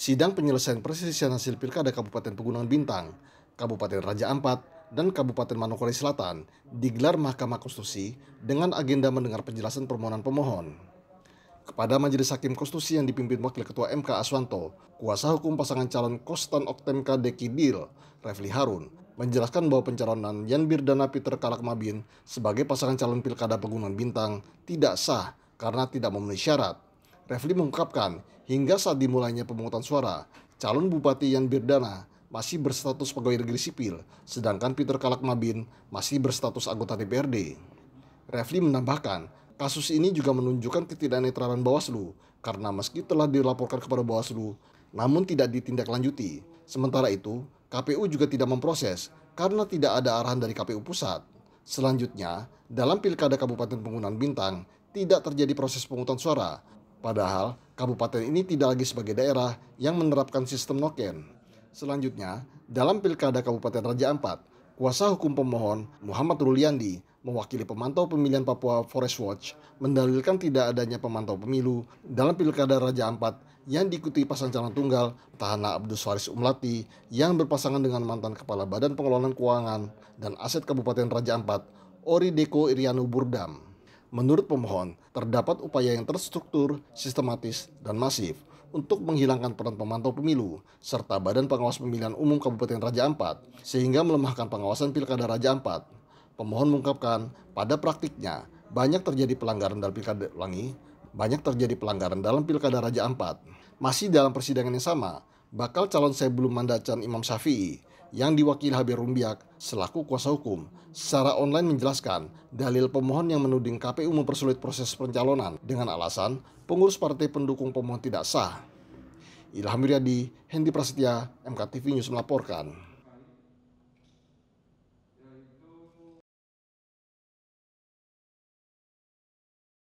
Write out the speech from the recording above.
sidang penyelesaian perselisihan hasil pilkada Kabupaten Pegunungan Bintang, Kabupaten Raja Ampat, dan Kabupaten Manokwari Selatan digelar Mahkamah Konstitusi dengan agenda mendengar penjelasan permohonan pemohon. Kepada Majelis Hakim Konstitusi yang dipimpin Wakil Ketua MK Aswanto, kuasa hukum pasangan calon Kostan Oktemka Dekidil, Refli Harun, menjelaskan bahwa pencalonan Yan Birdana Peter Kalakmabin sebagai pasangan calon Pilkada Pegunungan Bintang tidak sah karena tidak memenuhi syarat. Refli mengungkapkan, hingga saat dimulainya pemungutan suara, calon Bupati Yan Birdana masih berstatus pegawai negeri sipil, sedangkan Peter Kalakmabin masih berstatus anggota DPRD. Refli menambahkan, kasus ini juga menunjukkan ketidaknetralan Bawaslu, karena meski telah dilaporkan kepada Bawaslu, namun tidak ditindaklanjuti. Sementara itu, KPU juga tidak memproses karena tidak ada arahan dari KPU pusat. Selanjutnya, dalam Pilkada Kabupaten Penggunaan Bintang, tidak terjadi proses pemungutan suara Padahal, kabupaten ini tidak lagi sebagai daerah yang menerapkan sistem noken. Selanjutnya, dalam Pilkada Kabupaten Raja Ampat, kuasa hukum pemohon Muhammad Ruliandi mewakili pemantau pemilihan Papua Forest Watch mendalilkan tidak adanya pemantau pemilu dalam Pilkada Raja Ampat yang diikuti pasangan calon tunggal Tahana Abdus Faris Umlati yang berpasangan dengan mantan Kepala Badan Pengelolaan Keuangan dan Aset Kabupaten Raja Ampat Ori Deko Iriano Burdam. Menurut pemohon, terdapat upaya yang terstruktur, sistematis, dan masif untuk menghilangkan peran pemantau pemilu serta Badan Pengawas Pemilihan Umum Kabupaten Raja Ampat sehingga melemahkan pengawasan Pilkada Raja Ampat. Pemohon mengungkapkan, pada praktiknya banyak terjadi pelanggaran dalam Pilkada Langi, banyak terjadi pelanggaran dalam Pilkada Raja Ampat. Masih dalam persidangan yang sama, bakal calon saya belum mandacan Imam Syafi'i yang diwakili Habib Rumbiak selaku kuasa hukum secara online menjelaskan dalil pemohon yang menuding KPU mempersulit proses pencalonan dengan alasan pengurus partai pendukung pemohon tidak sah. Ilham Riyadi, Hendi Prasetya, MKTV News melaporkan.